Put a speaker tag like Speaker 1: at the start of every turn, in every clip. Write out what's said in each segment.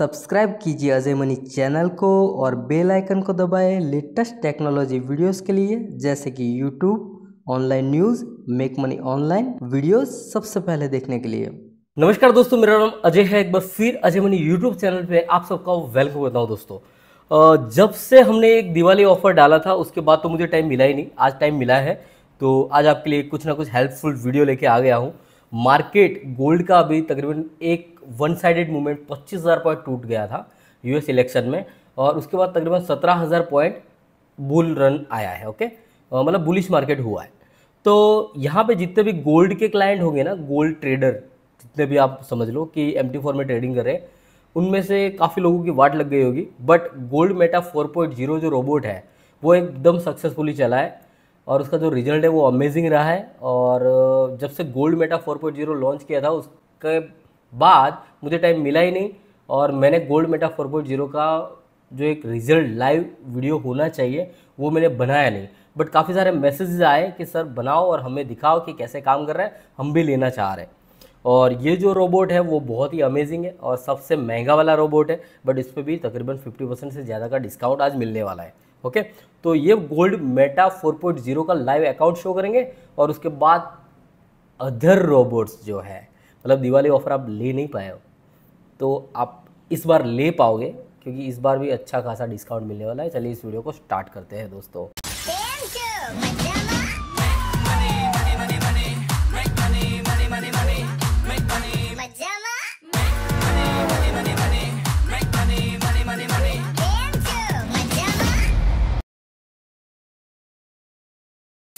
Speaker 1: subscribe कीजिए Ajay money channel को और बेल आइकन को दबाएं लेटेस्ट टेक्नोलॉजी वीडियोस के लिए जैसे कि YouTube online news make money online videos सबसे पहले देखने के लिए नमस्कार दोस्तों मेरा नाम अजय है एक बार फिर अजय मनी यूट्यूब चैनल पे आप सबका वेलकम करता हूँ दोस्तों जब से हमने एक दिवाली ऑफर डाला था उसके बाद तो मुझे टाइम मिला ही नहीं आज टाइम मिला है तो आज आपके लिए कुछ ना कुछ हेल्पफुल वीडियो लेके आ गया हूँ मार्केट गोल्ड का अभी तकरीबन एक वन साइडेड मूवमेंट पच्चीस हज़ार पॉइंट टूट गया था यूएस इलेक्शन में और उसके बाद तकरीबन सत्रह हज़ार पॉइंट बुल रन आया है ओके मतलब बुलिश मार्केट हुआ है तो यहाँ पे जितने भी गोल्ड के क्लाइंट होंगे ना गोल्ड ट्रेडर जितने भी आप समझ लो कि एम टी फोर में ट्रेडिंग कर रहे हैं उनमें से काफ़ी लोगों की वाट लग गई होगी बट गोल्ड मेटा 4.0 जो रोबोट है वो एकदम सक्सेसफुली चला है और उसका जो रिजल्ट है वो अमेजिंग रहा है और जब से गोल्ड मेटा 4.0 लॉन्च किया था उसके बाद मुझे टाइम मिला ही नहीं और मैंने गोल्ड मेटा 4.0 का जो एक रिज़ल्ट लाइव वीडियो होना चाहिए वो मैंने बनाया नहीं बट काफ़ी सारे मैसेजेस आए कि सर बनाओ और हमें दिखाओ कि कैसे काम कर रहा है हम भी लेना चाह रहे हैं और ये जो रोबोट है वो बहुत ही अमेजिंग है और सबसे महंगा वाला रोबोट है बट इस पर भी तकरीबन 50 परसेंट से ज़्यादा का डिस्काउंट आज मिलने वाला है ओके तो ये गोल्ड मेटा 4.0 का लाइव अकाउंट शो करेंगे और उसके बाद अदर रोबोट्स जो है मतलब दिवाली ऑफर आप ले नहीं पाए हो तो आप इस बार ले पाओगे क्योंकि इस बार भी अच्छा खासा डिस्काउंट मिलने वाला है चलिए इस वीडियो को स्टार्ट करते हैं दोस्तों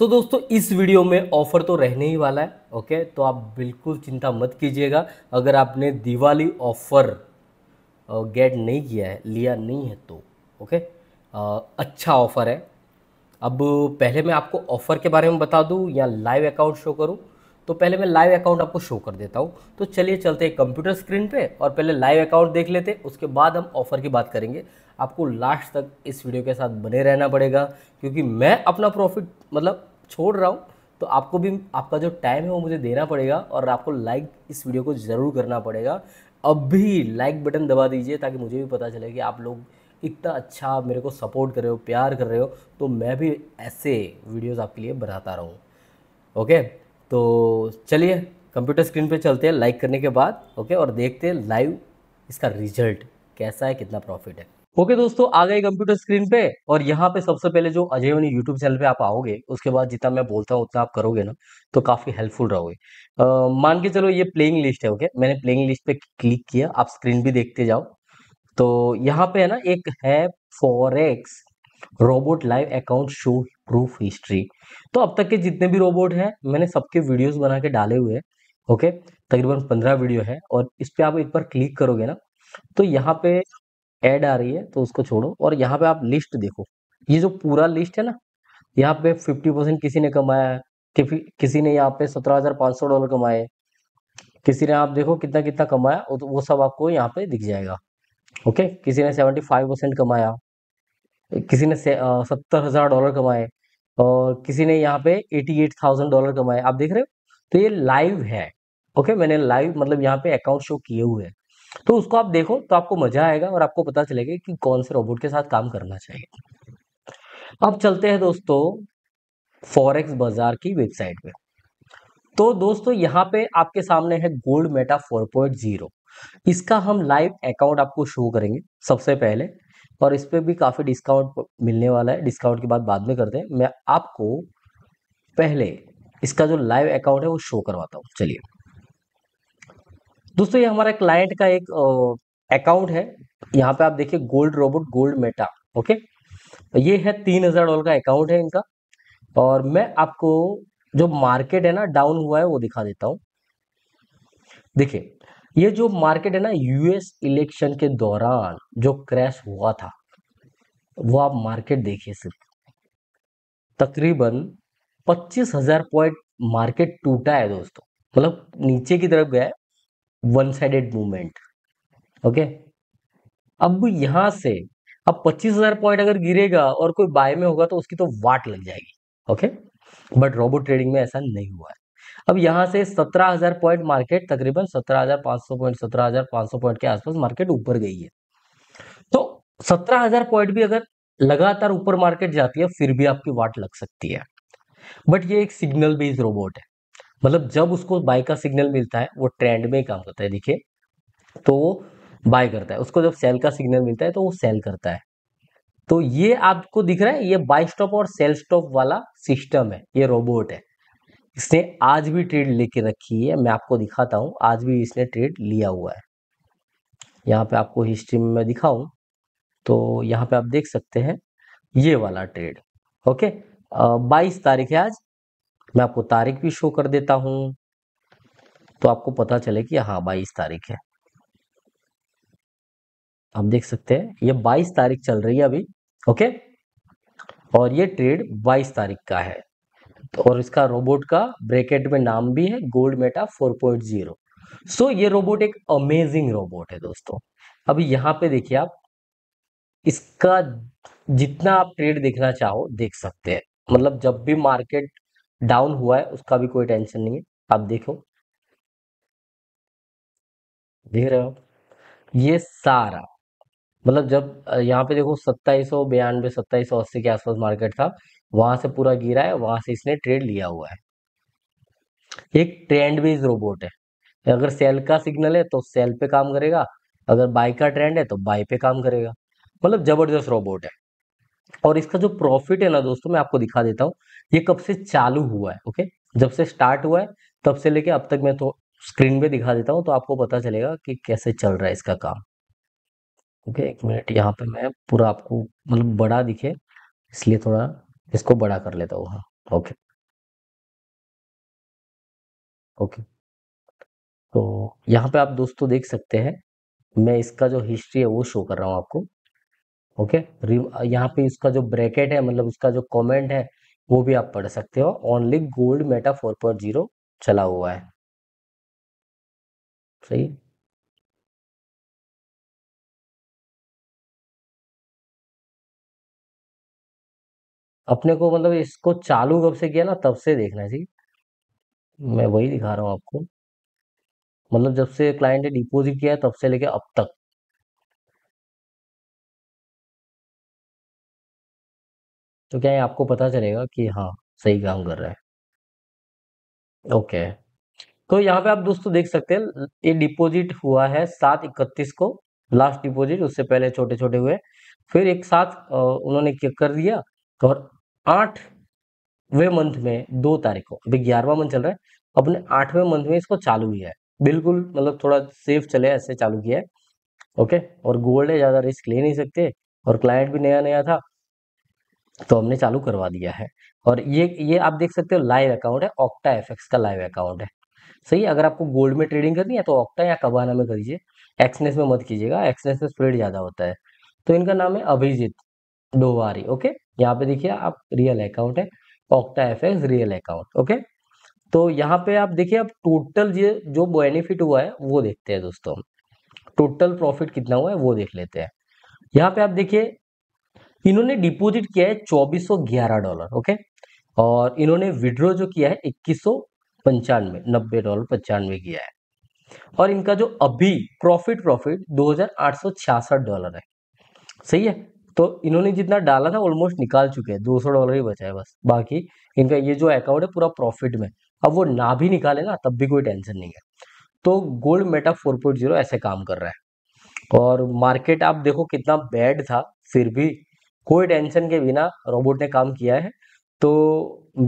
Speaker 1: सो तो दोस्तों इस वीडियो में ऑफर तो रहने ही वाला है ओके तो आप बिल्कुल चिंता मत कीजिएगा अगर आपने दिवाली ऑफर गेट नहीं किया है लिया नहीं है तो ओके आ, अच्छा ऑफर है अब पहले मैं आपको ऑफर के बारे में बता दूं या लाइव अकाउंट शो करूं तो पहले मैं लाइव अकाउंट आपको शो कर देता हूं तो चलिए चलते हैं कंप्यूटर स्क्रीन पे और पहले लाइव अकाउंट देख लेते हैं उसके बाद हम ऑफर की बात करेंगे आपको लास्ट तक इस वीडियो के साथ बने रहना पड़ेगा क्योंकि मैं अपना प्रॉफिट मतलब छोड़ रहा हूँ तो आपको भी आपका जो टाइम है वो मुझे देना पड़ेगा और आपको लाइक इस वीडियो को ज़रूर करना पड़ेगा अब भी लाइक बटन दबा दीजिए ताकि मुझे भी पता चले कि आप लोग इतना अच्छा मेरे को सपोर्ट कर रहे हो प्यार कर रहे हो तो मैं भी ऐसे वीडियोस आपके लिए बनाता रहूँ ओके तो चलिए कंप्यूटर स्क्रीन पे चलते हैं लाइक करने के बाद ओके और देखते हैं लाइव इसका रिजल्ट कैसा है कितना प्रॉफिट है ओके दोस्तों आ गए कंप्यूटर स्क्रीन पे और यहाँ पे सबसे पहले जो अजय वनी यूट्यूब चैनल पे आप आओगे उसके बाद जितना मैं बोलता हूँ उतना आप करोगे ना तो काफ़ी हेल्पफुल रहोगे मान के चलो ये प्लेइंग लिस्ट है ओके मैंने प्लेइंग लिस्ट पे क्लिक किया आप स्क्रीन भी देखते जाओ तो यहाँ पे है ना एक है forex robot live account show proof history तो अब तक के जितने भी रोबोट हैं मैंने सबके वीडियोस बना के डाले हुए हैं ओके तकरीबन पंद्रह वीडियो है और इस पर आप एक बार क्लिक करोगे ना तो यहाँ पे एड आ रही है तो उसको छोड़ो और यहाँ पे आप लिस्ट देखो ये जो पूरा लिस्ट है ना यहाँ पे फिफ्टी परसेंट किसी ने कमाया है कि, किसी ने यहाँ पे सत्रह हजार पांच सौ डॉलर कमाए किसी ने आप देखो कितना कितना कमाया तो वो सब आपको यहाँ पे दिख जाएगा ओके किसी ने सेवेंटी फाइव परसेंट कमाया किसी ने सत्तर हजार डॉलर कमाए और किसी ने यहाँ पे एटी एट थाउजेंड डॉलर कमाए आप देख रहे हो तो ये लाइव है ओके मैंने लाइव मतलब यहाँ पे अकाउंट शो किए हुए हैं तो उसको आप देखो तो आपको मजा आएगा और आपको पता चलेगा कि कौन से रोबोट के साथ काम करना चाहिए अब चलते हैं दोस्तों फॉरेक्स बाजार की वेबसाइट पे तो दोस्तों यहाँ पे आपके सामने है गोल्ड मेटा 4.0 इसका हम लाइव अकाउंट आपको शो करेंगे सबसे पहले और इस पर भी काफ़ी डिस्काउंट मिलने वाला है डिस्काउंट की बात बाद में करते हैं मैं आपको पहले इसका जो लाइव अकाउंट है वो शो करवाता हूँ चलिए दोस्तों ये हमारा क्लाइंट का एक अकाउंट है यहाँ पे आप देखिए gold robot gold meta okay ये है तीन हजार डॉलर का अकाउंट है इनका और मैं आपको जो मार्केट है ना डाउन हुआ है वो दिखा देता हूं देखिए ये जो मार्केट है ना यूएस इलेक्शन के दौरान जो क्रैश हुआ था वो आप मार्केट देखिए सिर्फ तकरीबन पच्चीस हजार पॉइंट मार्केट टूटा है दोस्तों मतलब नीचे की तरफ गया है वन साइडेड मूवमेंट ओके अब यहां से अब 25,000 पॉइंट अगर गिरेगा और कोई बाय में होगा तो उसकी तो वाट लग जाएगी ओके बट रोबोट ट्रेडिंग में ऐसा नहीं हुआ है अब यहां से 17,000 पॉइंट मार्केट तकरीबन 17,500 पॉइंट 17,500 पॉइंट के आसपास मार्केट ऊपर गई है तो 17,000 पॉइंट भी अगर लगातार ऊपर मार्केट जाती है फिर भी आपकी वाट लग सकती है बट ये एक सिग्नल बेस्ड रोबोट है मतलब जब उसको बाय का सिग्नल मिलता है वो ट्रेंड में काम करता है देखिए तो वो बाय करता है उसको जब सेल का सिग्नल मिलता है तो वो सेल करता है तो ये आपको दिख रहा है ये बाय स्टॉप और सेल स्टॉप वाला सिस्टम है ये रोबोट है इसने आज भी ट्रेड लेके रखी है मैं आपको दिखाता हूँ आज भी इसने ट्रेड लिया हुआ है यहाँ पे आपको हिस्ट्री में मैं दिखाऊं तो यहाँ पे आप देख सकते हैं ये वाला ट्रेड ओके बाईस तारीख है आज मैं आपको तारीख भी शो कर देता हूं तो आपको पता चले कि हाँ बाईस तारीख है तो आप देख सकते हैं ये बाईस तारीख चल रही है अभी ओके और ये ट्रेड बाईस तारीख का है और इसका रोबोट का ब्रैकेट में नाम भी है गोल्ड मेटा 4.0 सो ये रोबोट एक अमेजिंग रोबोट है दोस्तों अभी यहां पे देखिए आप इसका जितना आप ट्रेड देखना चाहो देख सकते हैं मतलब जब भी मार्केट डाउन हुआ है उसका भी कोई टेंशन नहीं है आप देखो देख रहे हो ये सारा मतलब जब यहाँ पे देखो सत्ताईस सौ बयानबे सत्ताईस सौ अस्सी के आसपास मार्केट था वहां से पूरा गिरा है वहां से इसने ट्रेड लिया हुआ है एक ट्रेंड बेस्ड रोबोट है अगर सेल का सिग्नल है तो सेल पे काम करेगा अगर बाई का ट्रेंड है तो बाई पे काम करेगा मतलब जबरदस्त रोबोट है और इसका जो प्रॉफिट है ना दोस्तों मैं आपको दिखा देता हूँ ये कब से चालू हुआ है ओके जब से स्टार्ट हुआ है तब से लेके अब तक मैं तो स्क्रीन पे दिखा देता हूँ तो आपको पता चलेगा कि कैसे चल रहा है इसका काम ओके एक मिनट यहाँ पे मैं पूरा आपको मतलब बड़ा दिखे इसलिए थोड़ा इसको बड़ा कर लेता हूँ हाँ ओके ओके तो यहाँ पे आप दोस्तों देख सकते हैं मैं इसका जो हिस्ट्री है वो शो कर रहा हूँ आपको ओके यहाँ पे इसका जो ब्रैकेट है मतलब उसका जो कमेंट है वो भी आप पढ़ सकते हो ओनली गोल्ड मेटा 4.0 चला हुआ है सही अपने को मतलब इसको चालू कब से किया ना तब से देखना चाहिए मैं वही दिखा रहा हूँ आपको मतलब जब से क्लाइंट ने डिपॉजिट किया है तब से लेके अब तक तो क्या है आपको पता चलेगा कि हाँ सही काम कर रहा है ओके तो यहाँ पे आप दोस्तों देख सकते हैं ये डिपॉजिट हुआ है सात इकतीस को लास्ट डिपॉजिट उससे पहले छोटे छोटे हुए फिर एक साथ उन्होंने कर दिया तो और आठ वे मंथ में दो तारीख को अभी ग्यारहवा मंथ चल रहा है अपने आठवें मंथ में इसको चालू किया है बिल्कुल मतलब थोड़ा सेफ चले ऐसे चालू किया है ओके और गोल्ड है ज़्यादा रिस्क ले नहीं सकते और क्लाइंट भी नया नया था तो हमने चालू करवा दिया है और ये ये आप देख सकते हो लाइव अकाउंट है ऑक्टा एफ का लाइव अकाउंट है सही अगर आपको गोल्ड में ट्रेडिंग करनी है तो ऑक्टा या कबाना में करिए एक्सनेस में मत कीजिएगा एक्सनेस में स्प्रेड ज़्यादा होता है तो इनका नाम है अभिजीत डोवारी ओके यहाँ पे देखिए आप रियल अकाउंट है Octa F real account okay तो यहाँ पे आप देखिए आप टोटल जो बेनिफिट हुआ है वो देखते हैं दोस्तों टोटल प्रॉफिट कितना हुआ है वो देख लेते हैं यहाँ पे आप देखिए इन्होंने डिपोजिट किया है चौबीस डॉलर ओके और इन्होंने विड्रो जो किया है इक्कीस सौ पंचानवे नब्बे डॉलर पंचानवे किया है और इनका जो अभी प्रॉफिट प्रॉफिट दो डॉलर है सही है तो इन्होंने जितना डाला था ऑलमोस्ट निकाल चुके हैं 200 डॉलर ही बचा है बस बाकी इनका ये जो अकाउंट है पूरा प्रॉफिट में अब वो ना भी निकाले ना तब भी कोई टेंशन नहीं है तो गोल्ड मेटा जीरो ऐसे काम कर रहा है और मार्केट आप देखो कितना बैड था फिर भी कोई टेंशन के बिना रोबोट ने काम किया है तो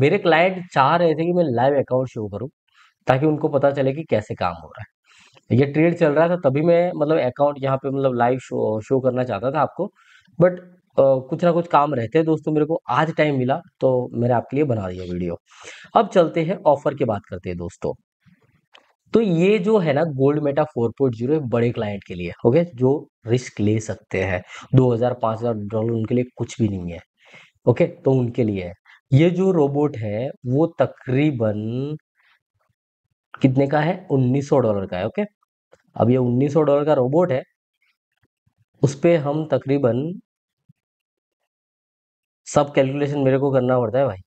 Speaker 1: मेरे क्लाइंट चाह रहे थे कि मैं लाइव अकाउंट शो करूँ ताकि उनको पता चले कि कैसे काम हो रहा है ये ट्रेड चल रहा था तभी मैं मतलब अकाउंट यहाँ पे मतलब लाइव शो शो करना चाहता था आपको बट आ, कुछ ना कुछ काम रहते हैं दोस्तों मेरे को आज टाइम मिला तो मैंने आपके लिए बना दिया वीडियो अब चलते हैं ऑफर की बात करते हैं दोस्तों तो ये जो है ना गोल्ड मेटा 4.0 जीरो बड़े क्लाइंट के लिए ओके जो रिस्क ले सकते हैं 2000 5000 डॉलर उनके लिए कुछ भी नहीं है ओके तो उनके लिए ये जो रोबोट है वो तकरीबन कितने का है 1900 डॉलर का है ओके अब ये 1900 डॉलर का रोबोट है उस पर हम तकरीबन सब कैलकुलेशन मेरे को करना पड़ता है भाई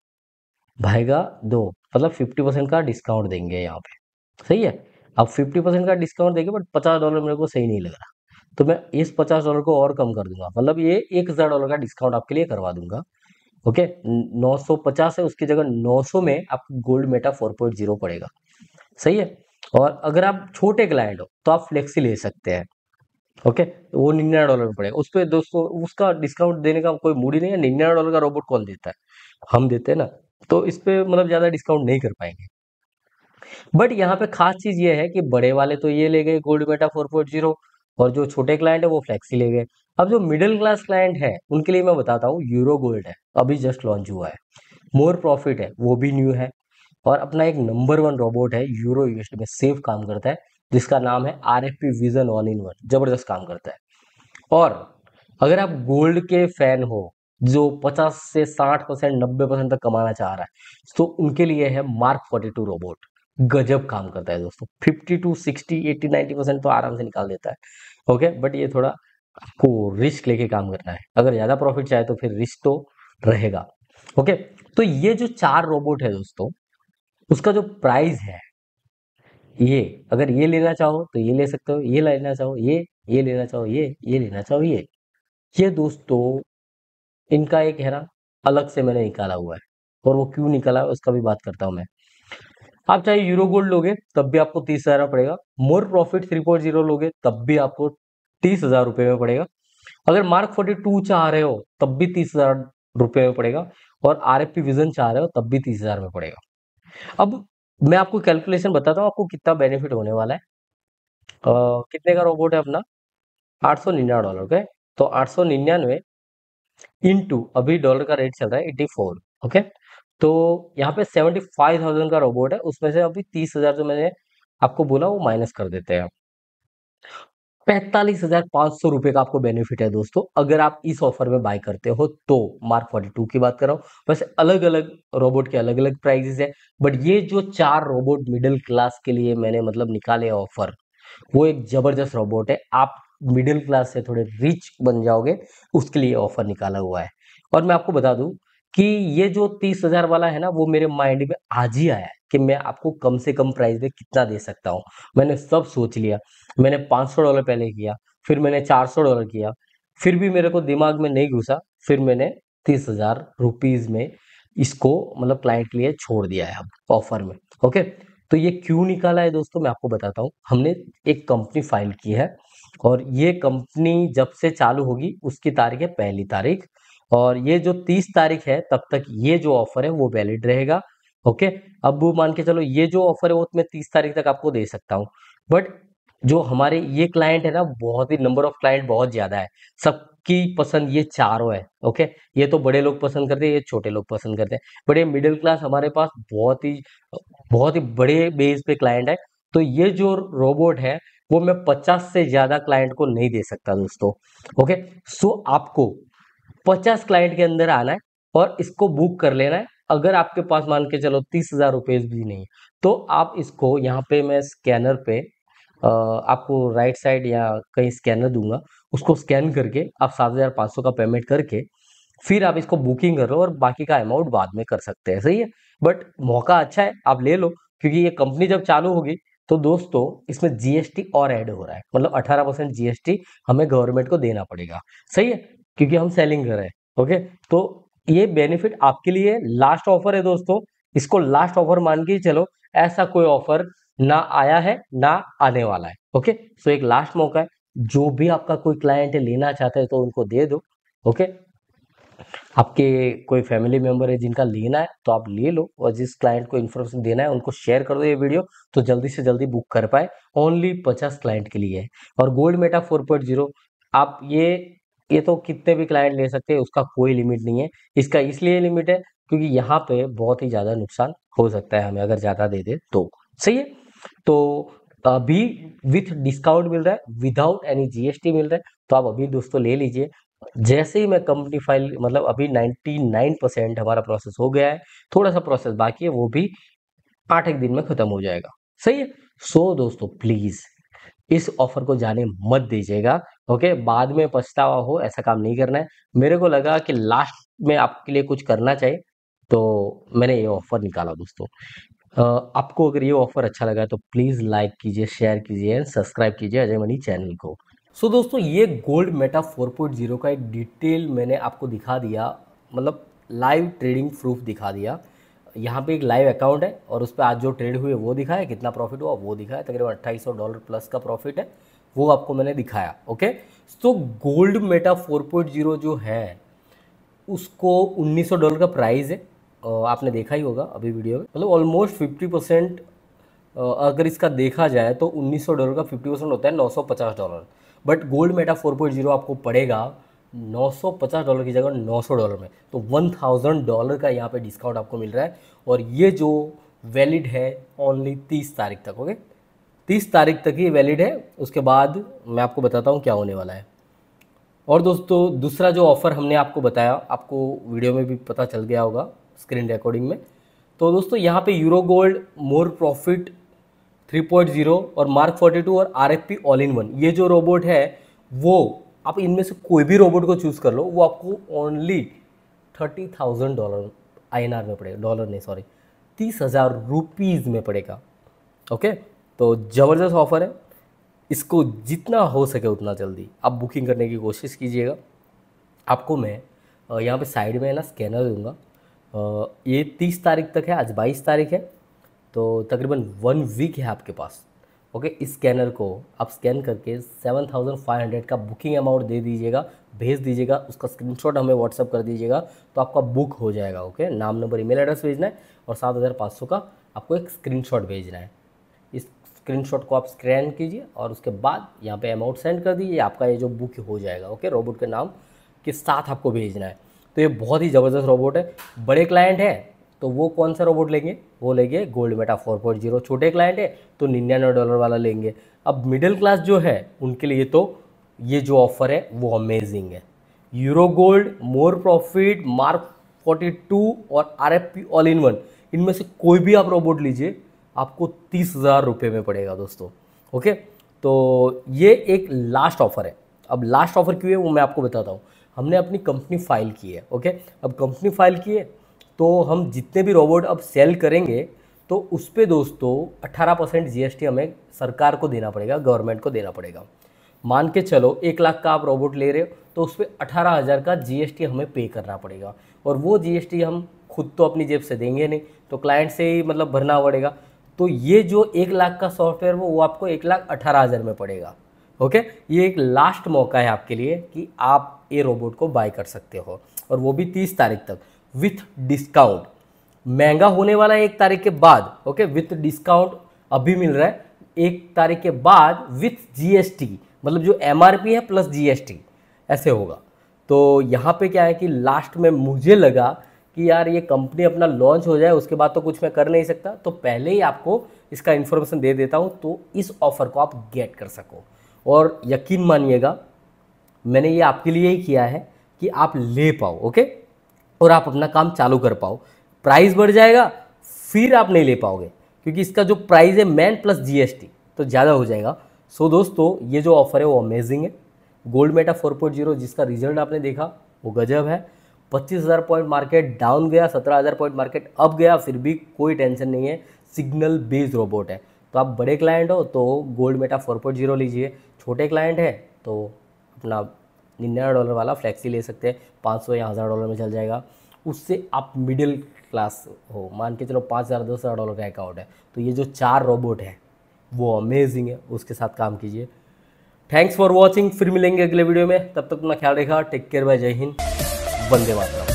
Speaker 1: भाई का दो मतलब 50 परसेंट का डिस्काउंट देंगे यहाँ पे सही है अब फिफ्टी परसेंट का डिस्काउंट देंगे बट पचास डॉलर मेरे को सही नहीं लग रहा तो मैं इस पचास डॉलर को और कम कर दूंगा मतलब ये एक हज़ार डॉलर का डिस्काउंट आपके लिए करवा दूंगा ओके नौ सौ पचास है उसकी जगह नौ सौ में आपको gold meta four point zero पड़ेगा सही है और अगर आप छोटे क्लाइंट हो तो आप फ्लेक्सी ले सकते हैं ओके वो निन्यानवे डॉलर में पड़ेगा उस पर दोस्तों उसका डिस्काउंट देने का कोई मूड ही नहीं है निन्यानवे डॉलर का रोबोट कॉल देता है हम देते हैं ना तो इस पर मतलब ज़्यादा डिस्काउंट नहीं कर पाएंगे बट यहाँ पे खास चीज ये है कि बड़े वाले तो ये ले गए गोल्ड बेटा फोर जीरो और जो छोटे क्लाइंट है वो फ्लेक्सी ले गए अब जो मिडिल क्लास क्लाइंट है उनके लिए मैं बताता हूँ यूरो गोल्ड है अभी जस्ट लॉन्च हुआ है मोर प्रॉफिट है वो भी न्यू है और अपना एक नंबर वन रोबोट है यूरो में सेफ काम करता है जिसका नाम है R F P vision all in one जबरदस्त काम करता है और अगर आप गोल्ड के फैन हो जो 50 से 60 परसेंट नब्बे परसेंट तक कमाना चाह रहा है तो उनके लिए है मार्क 42 रोबोट गजब काम करता है दोस्तों फिफ्टी टू 60 80 90 परसेंट तो आराम से निकाल देता है ओके बट ये थोड़ा आपको रिस्क लेके काम करना है अगर ज़्यादा प्रॉफिट चाहे तो फिर रिस्क तो रहेगा ओके तो ये जो चार रोबोट है दोस्तों उसका जो प्राइस है ये अगर ये लेना चाहो तो ये ले सकते हो ये लेना चाहो ये ये लेना चाहो ये ये लेना चाहो ये ये दोस्तों इनका एक है ना अलग से मैंने निकाला हुआ है और वो क्यों निकाला है उसका भी बात करता हूँ मैं आप चाहे यूरो गोल्ड लोगे तब भी आपको तीस हजार पड़ेगा more profit three point zero लोगे तब भी आपको तीस हजार रुपये में पड़ेगा अगर मार्क फोर्टी टू चाह रहे हो तब भी तीस हजार रुपये में पड़ेगा और आर एफ पी विजन चाह रहे हो तब भी तीस हजार में पड़ेगा अब मैं आपको कैलकुलेशन बताता हूँ आपको कितना बेनिफिट होने वाला है आ, कितने का रोबोट है अपना आठ सौ निन्यानवे डॉलर ओके तो आठ सौ निन्यानवे इंटू अभी डॉलर का रेट चल रहा है एटी फोर ओके तो यहाँ पे सेवेंटी फाइव थाउजेंड का रोबोट है उसमें से अभी तीस हजार जो मैंने आपको बोला वो माइनस कर देते हैं पैंतालीस हजार पांच सौ रुपए का आपको बेनिफिट है दोस्तों अगर आप इस ऑफर में बाय करते हो तो मार्क फोर्टी टू की बात कर रहा हूं वैसे अलग अलग रोबोट के अलग अलग प्राइजेस है बट ये जो चार रोबोट मिडिल क्लास के लिए मैंने मतलब निकाले ऑफर वो एक जबरदस्त रोबोट है आप मिडिल क्लास से थोड़े रिच बन जाओगे उसके लिए ऑफर निकाला हुआ है और मैं आपको बता दूं कि ये जो तीस हजार वाला है ना वो मेरे माइंड में आज ही आया है कि मैं आपको कम से कम प्राइस में कितना दे सकता हूँ मैंने सब सोच लिया मैंने पाँच सौ डॉलर पहले किया फिर मैंने चार सौ डॉलर किया फिर भी मेरे को दिमाग में नहीं घुसा फिर मैंने तीस हजार रुपीज में इसको मतलब क्लाइंट के लिए छोड़ दिया है अब ऑफर में ओके तो ये क्यों निकाला है दोस्तों मैं आपको बताता हूँ हमने एक कंपनी फाइल की है और ये कंपनी जब से चालू होगी उसकी तारीख है पहली तारीख और ये जो तीस तारीख है तब तक ये जो ऑफर है वो वैलिड रहेगा ओके अब वो मान के चलो ये जो ऑफर है वो तो मैं तीस तारीख तक आपको दे सकता हूँ बट जो हमारे ये क्लाइंट है ना बहुत ही नंबर ऑफ क्लाइंट बहुत ज्यादा है सबकी पसंद ये चारों है ओके ये तो बड़े लोग पसंद करते हैं ये छोटे लोग पसंद करते हैं बट ये मिडिल क्लास हमारे पास बहुत ही बहुत ही बड़े बेस पे क्लाइंट है तो ये जो रोबोट है वो मैं पचास से ज्यादा क्लाइंट को नहीं दे सकता दोस्तों ओके सो आपको पचास क्लाइंट के अंदर आना है और इसको बुक कर लेना है अगर आपके पास मान के चलो तीस हजार रुपये भी नहीं है तो आप इसको यहाँ पे मैं स्कैनर पे आपको राइट साइड या कहीं स्कैनर दूंगा उसको स्कैन करके आप सात हजार पाँच सौ का पेमेंट करके फिर आप इसको बुकिंग कर लो और बाकी का अमाउंट बाद में कर सकते हैं सही है बट मौका अच्छा है आप ले लो क्योंकि ये कंपनी जब चालू होगी तो दोस्तों इसमें जीएसटी और ऐड हो रहा है मतलब 18 परसेंट जीएसटी हमें गवर्नमेंट को देना पड़ेगा सही है क्योंकि हम सेलिंग कर रहे हैं ओके तो ये बेनिफिट आपके लिए लास्ट ऑफर है दोस्तों इसको लास्ट ऑफर मान के चलो ऐसा कोई ऑफर ना आया है ना आने वाला है ओके सो एक लास्ट मौका है जो भी आपका कोई क्लाइंट लेना चाहता है तो उनको दे दो ओके आपके कोई फैमिली मेंबर है जिनका लेना है तो आप ले लो और जिस क्लाइंट को इन्फॉर्मेशन देना है उनको शेयर कर दो ये वीडियो तो जल्दी से जल्दी बुक कर पाए ओनली पचास क्लाइंट के लिए है और gold meta four point zero आप ये ये तो कितने भी क्लाइंट ले सकते हैं उसका कोई लिमिट नहीं है इसका इसलिए लिमिट है क्योंकि यहाँ पे बहुत ही ज़्यादा नुकसान हो सकता है हमें अगर ज़्यादा दे दे तो सही है तो अभी विथ डिस्काउंट मिल रहा है विदाउट एनी जीएसटी मिल रहा है तो आप अभी दोस्तों ले लीजिए जैसे ही मैं कंपनी फाइल मतलब अभी 99 परसेंट हमारा प्रोसेस हो गया है थोड़ा सा प्रोसेस बाकी है वो भी आठ एक दिन में खत्म हो जाएगा सही है सो so, दोस्तों प्लीज इस ऑफर को जाने मत दीजिएगा ओके बाद में पछतावा हो ऐसा काम नहीं करना है मेरे को लगा कि लास्ट में आपके लिए कुछ करना चाहिए तो मैंने ये ऑफर निकाला दोस्तों आपको अगर ये ऑफर अच्छा लगा तो प्लीज़ लाइक कीजिए शेयर कीजिए एंड सब्सक्राइब कीजिए अजय मनी चैनल को सो so, दोस्तों ये गोल्ड मेटा 4.0 का एक डिटेल मैंने आपको दिखा दिया मतलब लाइव ट्रेडिंग प्रूफ दिखा दिया यहाँ पे एक लाइव अकाउंट है और उस पर आज जो ट्रेड हुए वो दिखाया कितना प्रॉफिट हुआ वो दिखाया तकरीबन अट्ठाईस डॉलर प्लस का प्रॉफिट है वो आपको मैंने दिखाया ओके तो गोल्ड मेटा 4.0 जो है उसको 1900 डॉलर का प्राइस है आपने देखा ही होगा अभी वीडियो में मतलब ऑलमोस्ट 50 परसेंट अगर इसका देखा जाए तो 1900 डॉलर का 50 परसेंट होता है 950 डॉलर बट गोल्ड मेटा 4.0 आपको पड़ेगा 950 डॉलर की जगह 900 डॉलर में तो 1000 डॉलर का यहाँ पे डिस्काउंट आपको मिल रहा है और ये जो वैलिड है ओनली 30 तारीख तक ओके तीस तारीख तक ये वैलिड है उसके बाद मैं आपको बताता हूँ क्या होने वाला है और दोस्तों दूसरा जो ऑफ़र हमने आपको बताया आपको वीडियो में भी पता चल गया होगा स्क्रीन रिकॉर्डिंग में तो दोस्तों यहाँ पे यूरो गोल्ड मोर प्रॉफिट 3.0 और मार्क 42 और आर ऑल इन वन ये जो रोबोट है वो आप इनमें से कोई भी रोबोट को चूज़ कर लो वो आपको ओनली थर्टी थाउजेंड डॉलर आई में पड़ेगा डॉलर नहीं सॉरी तीस हज़ार रुपीज़ में पड़ेगा ओके तो ज़बरदस्त ऑफ़र है इसको जितना हो सके उतना जल्दी आप बुकिंग करने की कोशिश कीजिएगा आपको मैं यहाँ पे साइड में है ना स्कैनर दूंगा ये तीस तारीख तक है आज बाईस तारीख है तो तकरीबन वन वीक है आपके पास ओके इस स्कैनर को आप स्कैन करके सेवन थाउजेंड फाइव हंड्रेड का बुकिंग अमाउंट दे दीजिएगा भेज दीजिएगा उसका स्क्रीनशॉट हमें व्हाट्सअप कर दीजिएगा तो आपका बुक हो जाएगा ओके नाम नंबर ईमेल एड्रेस भेजना है और सात हज़ार पाँच सौ का आपको एक स्क्रीनशॉट भेजना है स्क्रीनशॉट को आप स्क्रैन कीजिए और उसके बाद यहाँ पे अमाउंट सेंड कर दीजिए आपका ये जो बुक हो जाएगा ओके रोबोट के नाम के साथ आपको भेजना है तो ये बहुत ही ज़बरदस्त रोबोट है बड़े क्लाइंट हैं तो वो कौन सा रोबोट लेंगे वो लेंगे गोल्ड मेटा जीरो छोटे क्लाइंट है तो निन्यानवे डॉलर वाला लेंगे अब मिडिल क्लास जो है उनके लिए तो ये जो ऑफ़र है वो अमेजिंग है euro gold more profit mark 42 और R F P all in one इनमें से कोई भी आप रोबोट लीजिए आपको तीस हज़ार रुपये में पड़ेगा दोस्तों ओके तो ये एक लास्ट ऑफर है अब लास्ट ऑफर क्यों है वो मैं आपको बताता हूँ हमने अपनी कंपनी फाइल की है ओके अब कंपनी फाइल की है तो हम जितने भी रोबोट अब सेल करेंगे तो उस पर दोस्तों 18 परसेंट जी हमें सरकार को देना पड़ेगा गवर्नमेंट को देना पड़ेगा मान के चलो एक लाख का आप रोबोट ले रहे हो तो उस पर अठारह हज़ार का टी हमें पे करना पड़ेगा और वो टी हम खुद तो अपनी जेब से देंगे नहीं तो क्लाइंट से ही मतलब भरना पड़ेगा तो ये जो एक लाख का सॉफ्टवेयर वो वो आपको एक लाख अठारह हज़ार में पड़ेगा ओके ये एक लास्ट मौका है आपके लिए कि आप ये रोबोट को बाय कर सकते हो और वो भी तीस तारीख तक विथ डिस्काउंट महंगा होने वाला है एक तारीख के बाद ओके विथ डिस्काउंट अभी मिल रहा है एक तारीख के बाद विथ जीएसटी मतलब जो एम है प्लस जीएसटी ऐसे होगा तो यहाँ पे क्या है कि लास्ट में मुझे लगा कि यार ये कंपनी अपना लॉन्च हो जाए उसके बाद तो कुछ मैं कर नहीं सकता तो पहले ही आपको इसका इन्फॉर्मेशन दे देता हूँ तो इस ऑफ़र को आप गेट कर सको और यकीन मानिएगा मैंने ये आपके लिए ही किया है कि आप ले पाओ ओके और आप अपना काम चालू कर पाओ प्राइस बढ़ जाएगा फिर आप नहीं ले पाओगे क्योंकि इसका जो प्राइस है मैन प्लस जीएसटी तो ज़्यादा हो जाएगा सो so, दोस्तों ये जो ऑफ़र है वो अमेजिंग है गोल्ड मेटा 4.0 जिसका रिजल्ट आपने देखा वो गजब है पच्चीस हज़ार पॉइंट मार्केट डाउन गया सत्रह हज़ार पॉइंट मार्केट अप गया फिर भी कोई टेंशन नहीं है सिग्नल बेस्ड रोबोट है तो आप बड़े क्लाइंट हो तो gold meta four point zero लीजिए छोटे क्लाइंट है तो अपना निन्यानवे डॉलर वाला फ्लैक्सी ले सकते हैं पाँच सौ या हज़ार डॉलर में चल जाएगा उससे आप मिडिल क्लास हो मान के चलो पाँच हज़ार दस हज़ार डॉलर का अकाउंट है तो ये जो चार रोबोट है वो अमेजिंग है उसके साथ काम कीजिए थैंक्स फॉर वॉचिंग फिर मिलेंगे अगले वीडियो में तब तक अपना ख्याल रखा टेक केयर बाय जय हिंद वंदे मातरम